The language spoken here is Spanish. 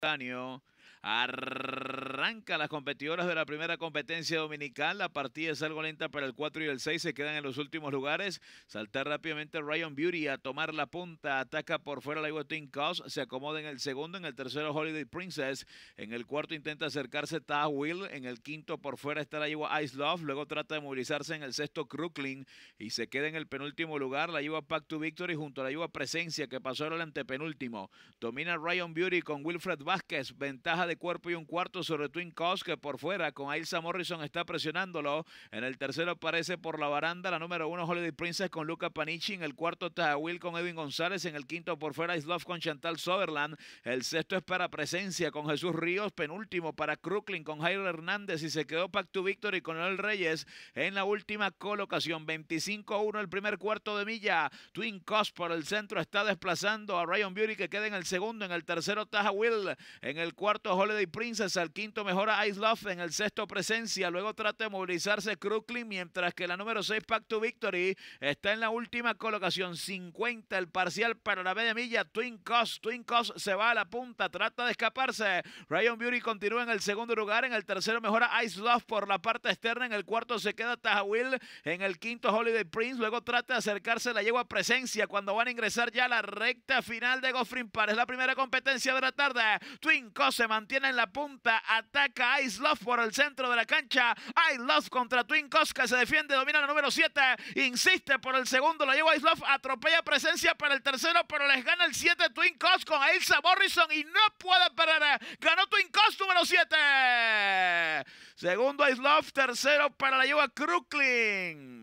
daniel arranca las competidoras de la primera competencia dominical. La partida es algo lenta para el 4 y el 6. Se quedan en los últimos lugares. Saltar rápidamente Ryan Beauty a tomar la punta. Ataca por fuera la Team Cause. Se acomoda en el segundo. En el tercero Holiday Princess. En el cuarto intenta acercarse Ta Will. En el quinto por fuera está la Iowa Ice Love. Luego trata de movilizarse en el sexto Crooklyn. Y se queda en el penúltimo lugar. La Iowa Pack to Victory junto a la Iowa Presencia que pasó el antepenúltimo. Domina Ryan Beauty con Wilfred Vázquez. Ventaja de cuerpo y un cuarto sobre Twin Cost que por fuera con Ailsa Morrison está presionándolo. En el tercero aparece por la baranda la número uno Holiday Princess con Luca Panichi. En el cuarto Will con Edwin González. En el quinto por fuera love con Chantal Soberland. El sexto es para Presencia con Jesús Ríos. Penúltimo para Crooklyn con Jairo Hernández y se quedó Pack to Victory con El Reyes en la última colocación. 25-1 el primer cuarto de milla. Twin Cost por el centro está desplazando a Ryan Beauty que queda en el segundo. En el tercero Taja Will. En el cuarto Holiday Princess, al quinto mejora Ice Love, en el sexto Presencia, luego trata de movilizarse Crooklyn, mientras que la número 6 Pack to Victory está en la última colocación, 50 el parcial para la media milla, Twin Cost, Twin Cost se va a la punta, trata de escaparse, Ryan Beauty continúa en el segundo lugar, en el tercero mejora Ice Love por la parte externa, en el cuarto se queda Tajawil, en el quinto Holiday Prince, luego trata de acercarse la yegua Presencia cuando van a ingresar ya a la recta final de Goffrin Park, es la primera competencia de la tarde, Twin Cost se mantiene mantiene en la punta. Ataca a Love por el centro de la cancha. Love contra Twin que Se defiende, domina la número 7. Insiste por el segundo. Lo lleva Love Atropella presencia para el tercero. Pero les gana el 7 Twin Cost con Ailsa Morrison. Y no puede perder. Ganó Twin Cost, número 7. Segundo Love Tercero para la lleva Crooklyn.